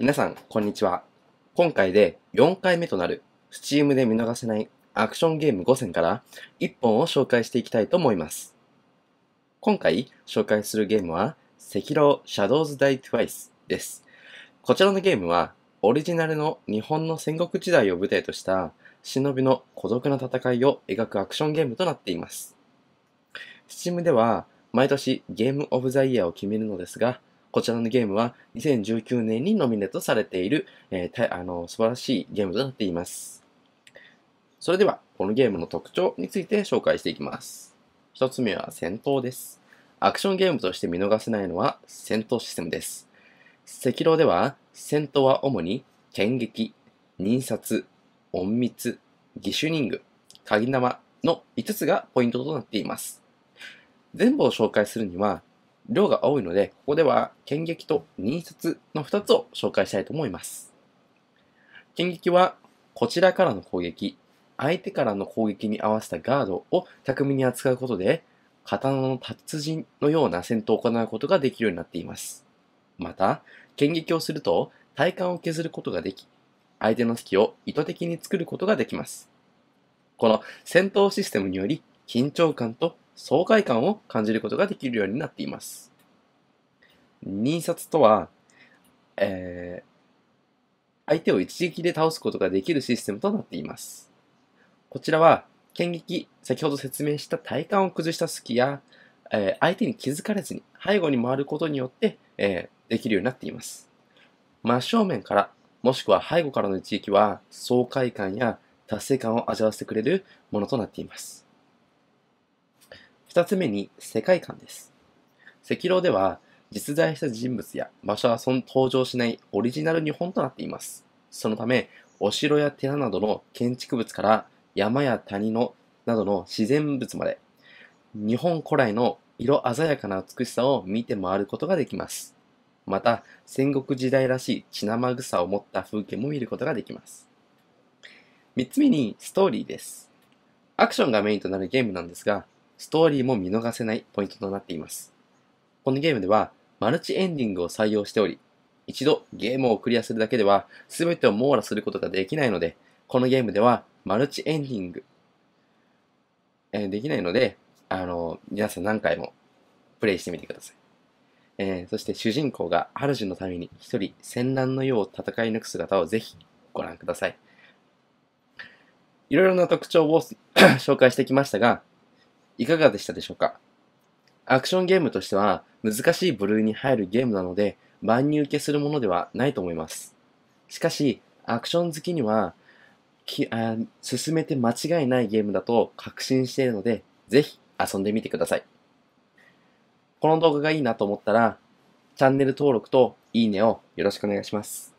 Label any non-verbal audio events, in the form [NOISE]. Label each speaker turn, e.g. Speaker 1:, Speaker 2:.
Speaker 1: 皆さん、こんにちは。今回で4回目となる Steam で見逃せないアクションゲーム5選から1本を紹介していきたいと思います。今回紹介するゲームは赤 a シャドウズ・ダイ・トゥワイスです。こちらのゲームはオリジナルの日本の戦国時代を舞台とした忍びの孤独な戦いを描くアクションゲームとなっています。Steam では毎年ゲームオブザイヤーを決めるのですが、こちらのゲームは2019年にノミネートされている、えー、あの素晴らしいゲームとなっています。それでは、このゲームの特徴について紹介していきます。一つ目は戦闘です。アクションゲームとして見逃せないのは戦闘システムです。赤狼では戦闘は主に剣撃、忍殺、隠密、義手人ング、鍵玉の5つがポイントとなっています。全部を紹介するには量が多いので、ここでは剣撃と忍術の2つを紹介したいと思います。剣撃は、こちらからの攻撃、相手からの攻撃に合わせたガードを巧みに扱うことで、刀の達人のような戦闘を行うことができるようになっています。また、剣撃をすると体幹を削ることができ、相手の隙を意図的に作ることができます。この戦闘システムにより、緊張感と爽快感を感じることができるようになっています。忍殺とは、えー、相手を一撃で倒すことができるシステムとなっています。こちらは、剣撃、先ほど説明した体幹を崩した隙や、えー、相手に気づかれずに背後に回ることによって、えー、できるようになっています。真正面から、もしくは背後からの一撃は、爽快感や達成感を味わわせてくれるものとなっています。二つ目に世界観です。赤老では実在した人物や場所はその登場しないオリジナル日本となっています。そのため、お城や寺などの建築物から山や谷のなどの自然物まで、日本古来の色鮮やかな美しさを見て回ることができます。また、戦国時代らしい血生臭を持った風景も見ることができます。三つ目にストーリーです。アクションがメインとなるゲームなんですが、ストーリーも見逃せないポイントとなっています。このゲームではマルチエンディングを採用しており、一度ゲームをクリアするだけでは全てを網羅することができないので、このゲームではマルチエンディング、えー、できないので、あの、皆さん何回もプレイしてみてください。えー、そして主人公が主のために一人戦乱の世を戦い抜く姿をぜひご覧ください。いろいろな特徴を [COUGHS] 紹介してきましたが、いかがでしたでしょうかアクションゲームとしては難しい部類に入るゲームなので万人受けするものではないと思います。しかし、アクション好きにはきあ進めて間違いないゲームだと確信しているので、ぜひ遊んでみてください。この動画がいいなと思ったら、チャンネル登録といいねをよろしくお願いします。